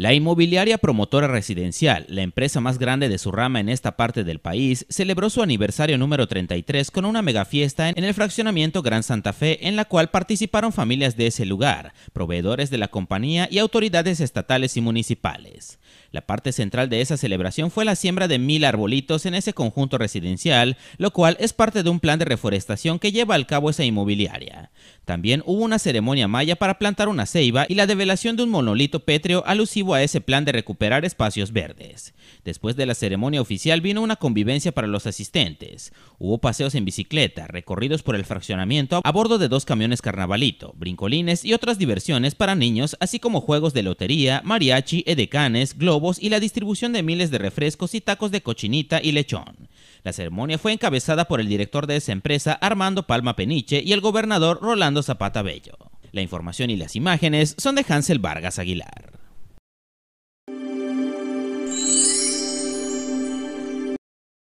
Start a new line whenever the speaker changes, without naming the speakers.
La inmobiliaria promotora residencial, la empresa más grande de su rama en esta parte del país, celebró su aniversario número 33 con una megafiesta en el fraccionamiento Gran Santa Fe en la cual participaron familias de ese lugar, proveedores de la compañía y autoridades estatales y municipales. La parte central de esa celebración fue la siembra de mil arbolitos en ese conjunto residencial, lo cual es parte de un plan de reforestación que lleva al cabo esa inmobiliaria. También hubo una ceremonia maya para plantar una ceiba y la develación de un monolito pétreo alusivo a ese plan de recuperar espacios verdes. Después de la ceremonia oficial vino una convivencia para los asistentes. Hubo paseos en bicicleta, recorridos por el fraccionamiento a bordo de dos camiones carnavalito, brincolines y otras diversiones para niños, así como juegos de lotería, mariachi, edecanes, globos y la distribución de miles de refrescos y tacos de cochinita y lechón. La ceremonia fue encabezada por el director de esa empresa, Armando Palma Peniche, y el gobernador Rolando Zapata Bello. La información y las imágenes son de Hansel Vargas Aguilar.